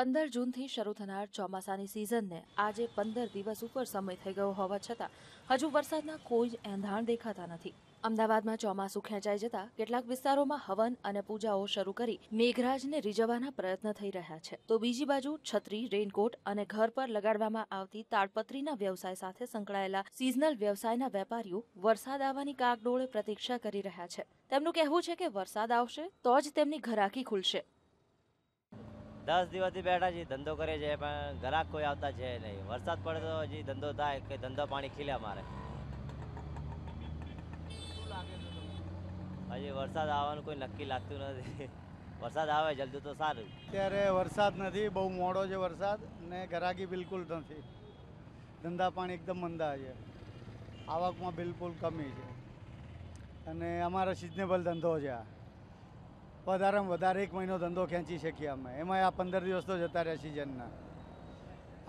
પંદર જૂનથી શરૂ થનાર ચોમાસાની સિઝનને આજે પંદર દિવસ ઉપર સમય થઈ ગયો હોવા છતાં હજુ વરસાદના કોઈ જ એંધાણ દેખાતા નથી અમદાવાદમાં ચોમાસું ખેંચાઈ જતા કેટલાક વિસ્તારોમાં હવન અને પૂજાઓ શરૂ કરી મેઘરાજને રીઝવવાના પ્રયત્ન થઈ રહ્યા છે તો બીજી બાજુ છત્રી રેનકોટ અને ઘર પર લગાડવામાં આવતી તાડપત્રીના વ્યવસાય સાથે સંકળાયેલા સિઝનલ વ્યવસાયના વેપારીઓ વરસાદ આવવાની કાગડોળે પ્રતીક્ષા કરી રહ્યા છે તેમનું કહેવું છે કે વરસાદ આવશે તો જ તેમની ઘરાકી ખુલશે દસ દિવસથી બેઠા છીએ ધંધો કરે છે પણ ગ્રાહક કોઈ આવતા છે નહીં વરસાદ પડે તો હજી ધંધો થાય કે ધંધો પાણી ખીલ્યા મારે હજી વરસાદ આવવાનું કોઈ નક્કી લાગતું નથી વરસાદ આવે જલ્દી તો સારું અત્યારે વરસાદ નથી બહુ મોડો છે વરસાદ ને ગ્રાહકી બિલકુલ નથી ધંધા પાણી એકદમ મંદા છે આવકમાં બિલકુલ કમી છે અને અમારો સિઝનેબલ ધંધો છે આ વધારેમાં વધારે એક મહિનો ધંધો ખેંચી શકીએ અમે એમાં આ પંદર દિવસ તો જતા રહ્યા સિઝનના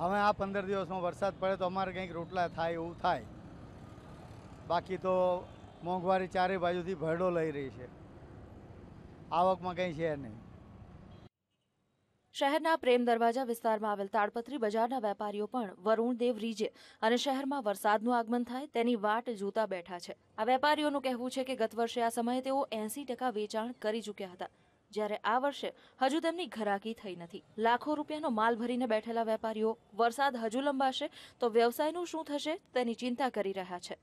હવે આ પંદર દિવસમાં વરસાદ પડે તો અમારે કંઈક રોટલા થાય એવું થાય બાકી તો મોંઘવારી ચારે બાજુથી ભરડો લઈ રહી છે આવકમાં કંઈ છે નહીં શહેરના પ્રેમ દરવાજા વિસ્તારમાં આવેલ તાડપત્રી બજારના વેપારીઓ પણ વરુણદેવ રીજે અને શહેરમાં વરસાદનું આગમન થાય તેની વાટ જોતા બેઠા છે આ વેપારીઓનું કહેવું છે કે ગત વર્ષે આ સમયે તેઓ એંસી ટકા વેચાણ કરી ચૂક્યા હતા જ્યારે આ વર્ષે હજુ તેમની ઘરાકી થઈ નથી લાખો રૂપિયાનો માલ ભરીને બેઠેલા વેપારીઓ વરસાદ હજુ લંબાશે તો વ્યવસાયનું શું થશે તેની ચિંતા કરી રહ્યા છે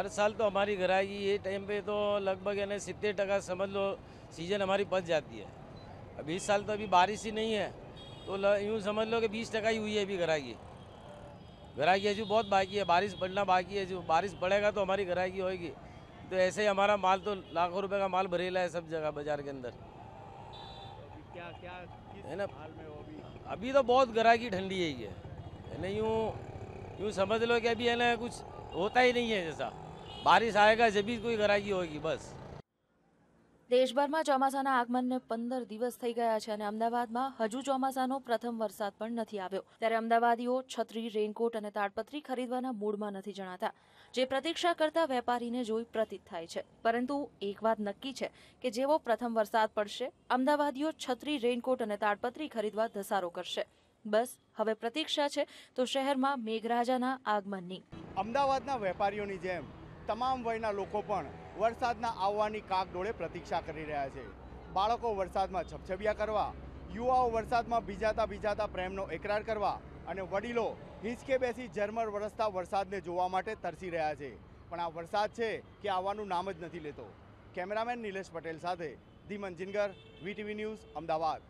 હર સાલ તો અમારી ઘરાકી એ ટાઈમ પે તો લગભગ यानी સિત્તેર ટકા સમજ લો सीजन हमारी बच जाती है अब इस साल तो अभी बारिश ही नहीं है तो यूँ समझ लो कि बीस टका ही हुई है अभी गराई की गराई जो बहुत बाकी है बारिश पड़ना बाकी है जो बारिश पड़ेगा तो हमारी गराई होगी तो ऐसे ही हमारा माल तो लाखों रुपए का माल भरेला है सब जगह बाजार के अंदर क्या क्या है ना अभी? अभी तो बहुत की ठंडी है ये है ना यूँ यूँ समझ लो कि अभी है ना कुछ होता ही नहीं है जैसा बारिश आएगा जब भी कोई गराकी होगी बस દેશભરમાં ચોમાસાના આગમનને પંદર દિવસ થઈ ગયા છે અને અમદાવાદમાં હજુ ચોમાસાનો પ્રથમ વરસાદ પણ નથી આવ્યો ત્યારે અમદાવાદીઓ છત્રી રેનકોટ અને તાડપત્રી ખરીદવાના મૂડમાં નથી જણાતા જે પ્રતીક્ષા કરતા વેપારીને જોઈ પ્રતીત થાય છે પરંતુ એક વાત નક્કી છે કે જેવો પ્રથમ વરસાદ પડશે અમદાવાદીઓ છત્રી રેનકોટ અને તાડપત્રી ખરીદવા ધસારો કરશે બસ હવે પ્રતીક્ષા છે તો શહેરમાં મેઘરાજાના આગમનની અમદાવાદના વેપારીઓની જેમ તમામ વયના લોકો પણ વરસાદના આવવાની કાક ડોળે પ્રતીક્ષા કરી રહ્યા છે બાળકો વરસાદમાં છપછબિયા કરવા યુવાઓ વરસાદમાં ભીજાતા ભીજાતા પ્રેમનો એકરાર કરવા અને વડીલો હિંચકે બેસી ઝરમર વરસતા વરસાદને જોવા માટે તરસી રહ્યા છે પણ આ વરસાદ છે કે આવવાનું નામ જ નથી લેતો કેમેરામેન નિલેશ પટેલ સાથે ધીમન જિનગર વીટીવી ન્યૂઝ અમદાવાદ